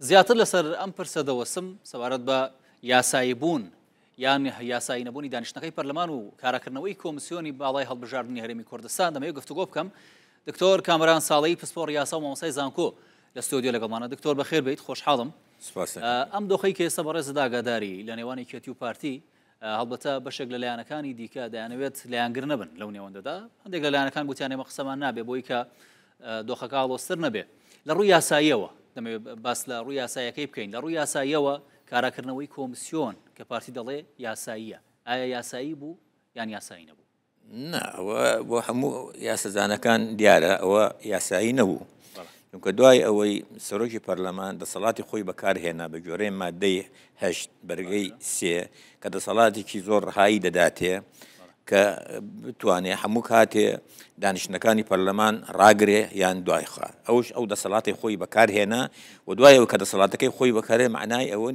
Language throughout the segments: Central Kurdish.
زیاتر لەسەر ئەم پرسەدەوەسم سەوارەت بە یاسایی بوون یان یاسایی نەبوونی دانیشتەکەی پەرلەمان و کاراکردنەوەی کۆمسیۆنی باڵای هەڵبژاردننی هەرمی کوردستان دەمەوێت گفتوگۆ بکەم دکتۆر کامران ساڵی پسپۆر یاسا و مامۆسای زانکۆ لە ستۆدیۆ لەگەڵمانە دکتۆر بەخێر بیت خۆشحاڵم ئەم دۆخی کێسە بەڕێز داگاداری لە نێوانی کێتی و پارتی هەڵبەتە بەشێک لە لایەنەکانی دیکە دەیانەوێت لایەنگر نەبن لەو نێوەندەدا هەندێک لە لایەنەکان گوتیان ئێمە قسەمان نابێ بۆی کە دۆخەکە ئاڵۆستر نەبێ لە ڕووی یاساییەوە دەمەوێت باس لە ڕووی یاسایەکەی بکەین لە ڕووی یاساییەوە کاراکردنەوەی کۆمسیۆن کە پارتی دەڵێ یاساییە ئایا یاسایی بوو یان یاسایی نەبوو نەوە بۆ هەموو یاسەزانەکان دیارە ئەوە یاسایی نەبوو چونکە دوای ئەوەی سەرۆکی پەرلەمان دەسەڵاتی خۆی بەکارهێنا بە جۆرەی مادەی هەشت بەرگەی سێ کە دەسەڵاتێکی زۆر ڕهایی دەداتێ کە بتوانێت هەموو کاتێ دانیشتەکانی پەرلەمان ڕاگرێ یان دوای خوا ئەوش ئەو دەسەڵاتی خۆی بەکارهێنا و دوایەوە کە دەسەڵاتەکەی خۆی بەکارێ معنای ئەوە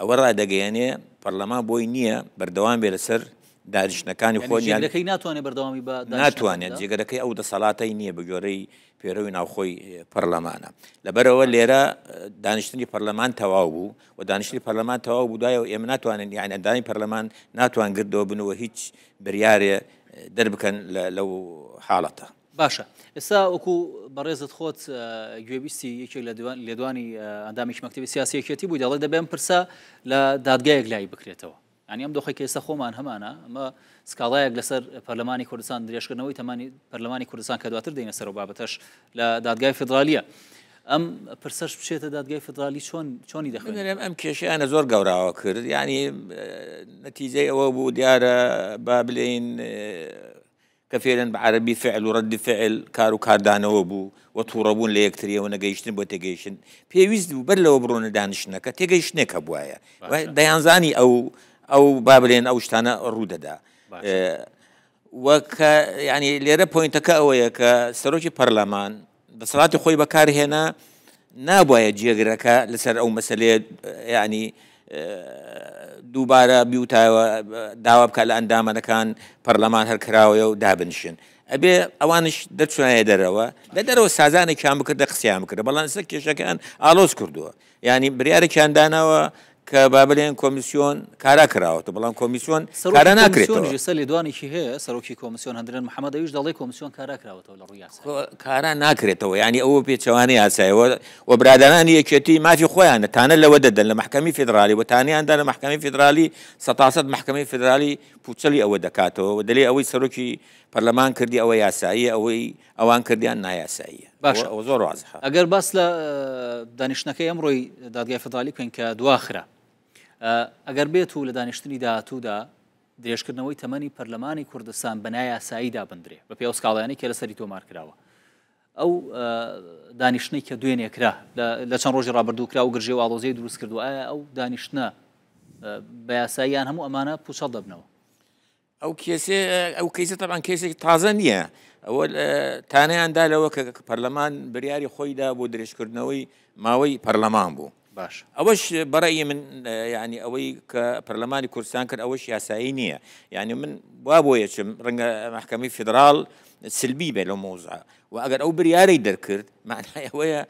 ئەوە ڕدەگەیانێ پەرلەما بۆی نییە بەردەوام بێ لەسەر دانیشتەکانی خۆنیەکەی ناتوانێت بەردەوامی بە ناتوانێت جێگەرەکەی ئەو دەسەڵاتەی نییە بە گۆرەی پێرەوی ناوخۆی پەرلەمانە لەبەرەوە لێرە دانیشتنی پەرلەمان تەواو بوو و دانیشتنی پەرلەمان تەواو بودایە و ئێمە ناتوانن یانەدانی پەرلەمان ناتوان گردەوە بنەوە هیچ بریارێ دەربکەن لەو حاڵەتە باشە ئێستا وەکو بەڕێزت خۆت گوێبیستی یەکێک لە لێدوانی ئەندامیش مەکتتیبی سیاسەکێتی بوو دەڵێ دەبێن پرسە لە دادگایەک لای بکرێتەوە ئەنی ئەم دۆخی کێسە خۆمان هەمانە ئەمە سکاڵایەک لەسەر پەرلەمانی کوردستان درێژکردنەوەی تەمانی پەرلەمانی کوردستان کە دواتر دێنە سەر و بابەتەش لە دادگای فدرالیە. ئەم پرسەش بچێتە دادگای فدرالی چۆن چۆنی دەخێنم ئەم کێشیانە زۆر گەوراوە کرد ینی نەتیجەی ئەوە بوو دیارە با بلین کە فێرن بە عربی فعل و ڕدی فعل کار و کاردانەوە بوو وە تووڕەبوون لە یەکتریەوە نەگەیشتن بۆ تێگەیشتن پێویست بوو بەر لەوە بڕۆنە دانیشتنەکە تێگەیشتێکە بواە دەیانزانی ئەو ئەو بابلێن ئەو شتانە ڕوودەدا وەکە ینی لێرە پوینتەکە ئەوەیە کە سەرۆکی پەرلەمان دەسەڵاتی خۆی بەکارهێنا نابواە جێگرەکە لەسەر ئەو مەسلێ ینی دووبارە بیوتایەوە داوا بکە لە ئەندامەنەکان پەرلەمان هەرکراوەیە و دابنشن. ئەبێ ئەوانش دەچوانە دەرەوە لە دەرەوە سازانێکیان بکردە قسییان بکرد بەڵام سە کێشەکەیان ئالۆز کردووە ینی بریارێکیانداناوە کە بابلێن کۆمیسیۆن کارا کراوەتە بەڵام کۆمیسیۆن کارا ناکرێت سە لێدوانێکی هەیە سەرۆکی کۆمیسیۆن هەندرن محەممەدەویش دەڵی کۆمیسیۆن کارا کراوەتەوە لە ڕووی کارا ناکرێتەوە ینی ئەوە پێچەوانی یاسایەوە و برادرانی یەکێتی مافی خۆیانە تانە لەوە دەدەن لە محکەمی فدرالی وتانیاندا لە محکەمی فدرالی سەتاست محکەمی فدرالی پوچەلی ئەوە دەکاتەوە دەلێ ئەوەی سەرۆکی پەرلەمان کردی ئەوە یاسایی ئەوەی ئەوان کردیان نایاساییە باش ئەوە زۆر وازە ئەگەر باس لە دانیشتەکەی ئەمڕۆی دادگای فدرالی پێین کە دواخرا ئەگەر بێت و لە دانیشتنی داهاتوودا درێژکردنەوەی تەمەنی پەرلەمانی کوردستان بەنایاساییدا بندرێ بە پێ سکاڵیانی کە لەسەری تۆمار کراوە ئەو دانیشتنی کە دوێنێکرا لە چەند ڕۆژی ڕابردووکرا و گرژێ و ئاڵۆزەی دروست کردو ئایا ئەو دانیشتە بە یاساییان هەموو ئەمانە پوچە دەبنەوە ئەو کێسێ ئەو کەیسە تەبان کێسێک تازە نییە ئەوە تانەیاندا لەوە کە پەرلەمان بریاری خۆیدا بۆ درێژکردنەوەی ماوەی پەرلەمان بوو باش اوش بەڕێی من يعني اوي کە پەرلەمانی کوردستان کرد ئەوەش یاسایی نییە يعني من وا بۆیەچم ڕەنگە محكمة فدرال سلبی بێ لە مۆزا و ئەگەر ئەو بریارەی دەرکرد معنای ئەوەیە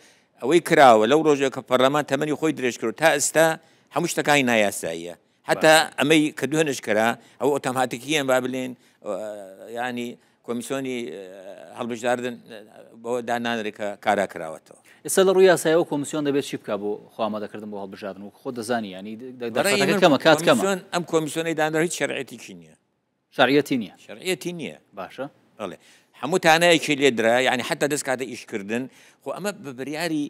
ئەوەی کراوە لەو ڕۆژێک کە پەرلەمان تەمەنی کرد تا ئێستا هەموو شتەکانی نایاساییە حتا ئەمەی کە دوێنشکرا ئەو ئۆتۆماتیکی ئەم با بلێن يعني کۆمیسیۆنی هەڵبژداردن بۆ دانانێکە کارا کراوەتەوە ئێستا لە ڕووی یاسایەوە کۆمیسیۆن دەبێت چی بکە بۆ خامادەکردن بۆ هەڵبژاردن و خۆ دەزانی ینی کەمە کات کەم ئەم کۆمیسیۆنی دانا هیچ شەرعەتی کی نییە شارەتی نییە شەرعەتی نییە باشە ئەڵێ هەموو تانەیەکی لێدرا یعنی حتا دەست کاتە ئیشکردن خۆ ئەمە بە بریاری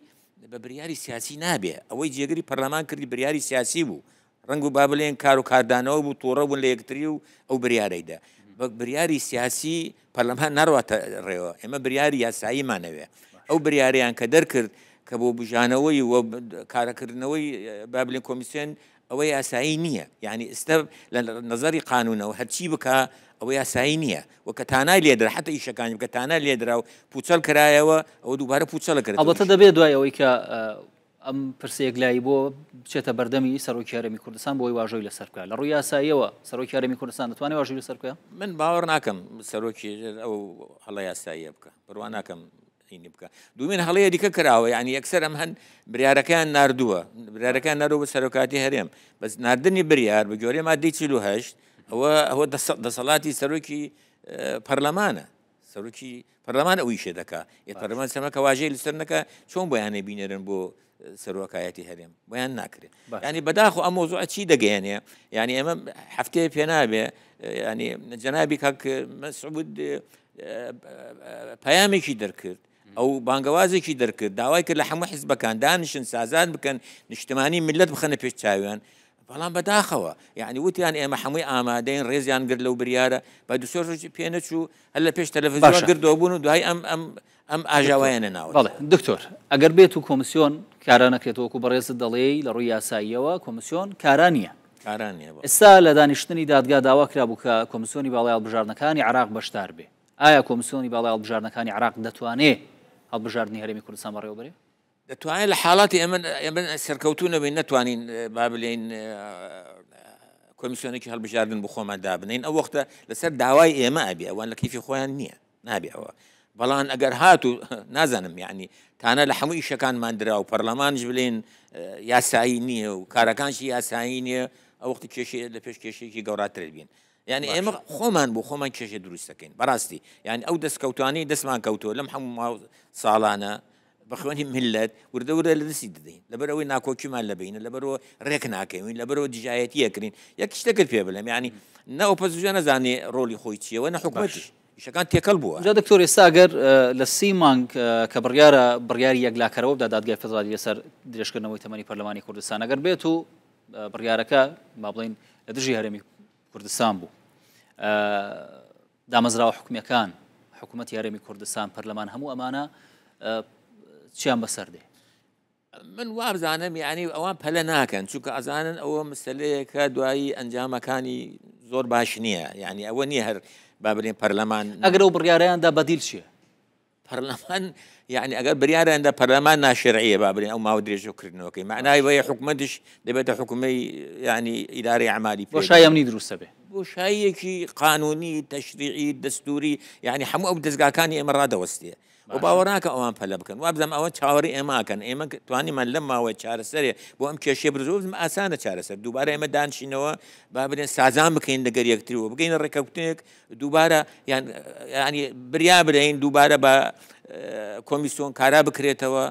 بە بریاری سیاسی نابێ ئەوەی جێگری پەرلەمان کردی بریاری سیاسی بوو ڕنگ و بابلێن کار و کاردانەوە بوو تۆڕە بوون لە یەکتری و ئەو بریارەیدا وەک بریاری سیاسی پەرلەمان ناڕاتە ڕێەوە ئێمە بریاری یاساییمانەوێ ئەو بریاریان کە دەرکرد کە بۆ بژانەوەی و کارەکردنەوەی بابلین کۆمیسیۆن ئەوەی یاسایی نییە یعنی ئستە لە نظری قانونەوە هەرچی بکە ئەوە یاسایی نییە وەکە تانای لێدر حتە ئیشەکانی بکە تانای لێدرا و پوچەل کرایەوە ئەو دووبارە پوچەلە کرد ئەڵەتە دەبێت دوایەوەی کە ئەم پرسێکلایی بۆ بچێتە بەردەمی سەرۆکیارەمی کوردستان بۆی واژۆی لە سەرکە لە ڕووی یاساییەوە سەرۆکیارەمی کوردستان دەتوانێت واژوی لە سەرکە من باوەڕ ناکەم سەرۆکی ئەو هەڵە یاساییە بکە بڕوان ناکەم هینی بکە دومین هەڵەیە دیکە کراوە ینی یەکسەر ئەم هەن بریارەکەیان نردووە برارەکان نەرەوە بە سەرۆکاتی هەرێم بەس نردنی بریار بە گۆرێ مادەی چیلوهشت ئەوە ئەوە دەسەڵاتی سەرۆکی پەرلەمانە سەرۆکی پەرلەمان ئەوی شێ دەکا پەرلەمان سەمەکە واژەی لەسەر نەکە چۆن بۆیانێ بینێرن بۆ سەرۆکایەتی هەرێم بۆیان ناکرێت ینی بەداخ ئەم مۆزوع چی دەگەێنێ ینی ئەمە هەفتەیە پێ نابێ ینی جەنابی کاک مەسعود پەیامێکی دەرکرد ئەو بانگوازێکی دەرکرد داوای کرد لە هەموو حیزبەکان دانیشن سازان بکەن نیشتمانی ملت بخەنە پێش چاویان بەڵام بەداخەوە یعنی وتیان ئێمە هەمووی ئامادەین ڕێزیان گر لەو بریارە بە دوسۆژی پێنەچوو هەل لە پێش تەلەڤزیۆن گردۆ بوون و دوای ئەم ئەم ئەم ئاژاوایانە ناوە بەڵێ دکتۆر ئەگەر بێت و کۆمسیۆن کارانەکرێتەوەکو بەڕێز دەڵێ لە ڕووی یاساییەوە کۆمسیۆن کارانە ئێستا لە دانیشتنی دادگا داوا کرابوو کە کۆمسیۆنی باڵای هەڵبژارنەکانی عراق بەشدار بێ ئایا کۆمسیۆنی باڵای هەڵبژارنەکانی عراق دەتوانێت هەڵبژاردننی هەرمی کوردستان بەڕێوەبێ دەتوانێت لحالاتی امن امن سرکوتونه بین ناتوانین اه، بابلین اه، کمیسیونی که هەڵبژاردن بخۆمان بخوام ئەو وەختە لەسەر لسر دعای ایم آبی اوان لکیفی خویان نیه نابێ ئەوە بەڵام ئەگەر هات و اه، نازانم یعنی تانە لە کان ئیشەکانمان درا و پەرلەمانش بلین یاسایی نیه و کارکانشی یاسایی نییە ئەو وەختی لپش لە پێش گورات ریل بین. یعنی ایم ئێمە خۆمان بۆ خۆمان درست دروستەکەین بەڕاستی یعنی ئەو کوتوانی دەستمان کەوتۆ لەم هەموو ساڵانە بەخوێنی ملت وردە وردە لە دەستی دەدەین لەبەرەوەی ناکۆکیمان لە بینە لەبەرەوە ڕێک ناکەین لەبەرەوە دیژایەتی یەکرین یەک شتەکرد پێ بڵێم ینی يعني نەوپەزوژە نەزانێ ڕۆلی خۆی چیەوە نەحکومەتیش شەکان تێکەل بووە جا دکتۆری ساگەر آه، لە سی مانگ کە آه، بڕیاە بڕیاری یەکلاکەرەوە دا دادگای فزادی لەسەر درێژکردنەوەی تەمەنی پەرلەمانی کوردستان ئەگەر بێت و آه، بڕیارەکە ما بڵین لە دژی هەرێمی بو بوو دامەزراوە حکومیەکان حکوومەت یارێمی کوردستان پەرلەمان همو امانه چیان بەسەر دێ من وابزانم یعنی ئەوان پەلە ناکەن چونکە ئەزانن ئەوە مسلەیەکە دوایی ئەنجامەکانی زۆر باش نییە یعنی ئەوە نییە هەر بابرین پەرلەمان ئەگەر و بڕیاریاندا بەدیل چییە پەرلەمان یعنی ئەگەر بریاریاندا پەرلەمان ناشرعەیە بابرین ئەو ماوە درێژۆکردنەوەکەی معنای بەیە حکومەتش دەبێتە حکومەی یعنی ئیداری عمالی بۆ شایەمنی دروستە بێ بۆ شایەکی قانونی تەشریعی دەستوری یعنی هەموو ئەو دەستگاکانی ئێمە ڕادەوەستێ و باوەڕناکە ئەوان پەلە بکەن و بزەم ئەوە چاوەڕی ئێماکەن ئێمە توانیمان لەم ماوە چارەسەرێ بۆ ئەم کێشێ برزۆزم ئاسانە چارەسەر دووبارە ئێمە دانشینەوە با بنێن سازان بکەین لەگەر یەکتریەوە بگەینە ڕێکەوتنێک دووبارە ینی بریا برین دووبارە بە کۆمیسیۆن کارا بکرێتەوە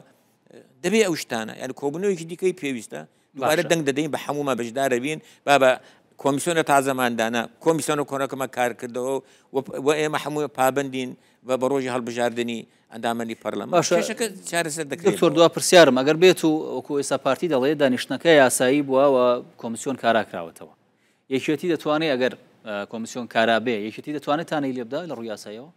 دەبێ ئەو شتانە یان کۆبنەوەیکی دیکەی پێویستە دووارە دەنگ دەدەین بە هەموومە بەشدارە بین با بە کۆمیسیۆنە تازەماندانە کۆمیسیۆن و کۆنەکەمە کارکردەوە و ئێمە هەمووی پابندین بە بە ڕۆژی هەڵبژاردننی ئەندامەی پەرلەم باشەکە چارەسەر دەکرێت تۆر دو پرسیارم ئەگەر بێت و وەکو ئێستا پارتی دەڵێ دانیشتەکە یاسایی بووەوە کۆمیسیۆن کاراکراوەتەوە یەکێتی دەتوانێت ئەگەر کۆمیسیۆن کارابێ یەکێتی دەتوانێت تانەی لێبدا لە ڕوویاسایەوە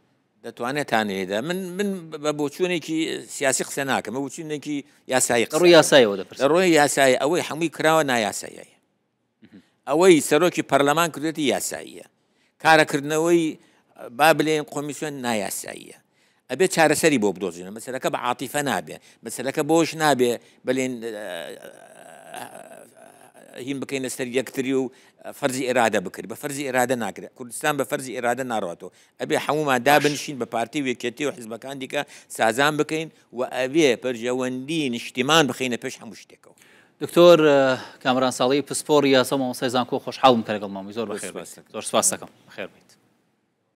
دەتوانێت تانێدا من من بە بۆچوونێکی سیاسی قسە ناکەم بۆچوونێکی یاسایی ڕووی یاسایەوە دەپرس ڕۆی یاسایی ئەوەی هەمووی کراوە نایاسایی ئەوەی سەرۆکی پەرلەمان کردێتی یاساییە کارەکردنەوەی با بلێن قۆمیسیۆن نایاساییە ئەبێت چارەسەری بۆ بدۆزیێنە مەسەرەکە بە عاتیفە نابێ مەسەرەکە بۆش نابێ بلێن هیم بکەینە سەر یەکتری و فەرزی ئێرادە بکرد بە فەرزی ئێرادە ناکرێت کوردستان بە فەرزی ئێرادە ناڕاتەوە ئەبێ هەمومان دابنشین بە پارتی وێکێتی و حزبەکان دیکە سازان بکەین و ئەبێ پەرژەوەندی نیشتیمان بخینە پێش هەموو شتێکەوە. دکتۆر کامران ساڵی پسپۆری یاسە مامۆسای زانکۆ خوشحالم کە لەگەڵ مامی زۆر بەخێر زۆر سپاس دەکەم خیر بیت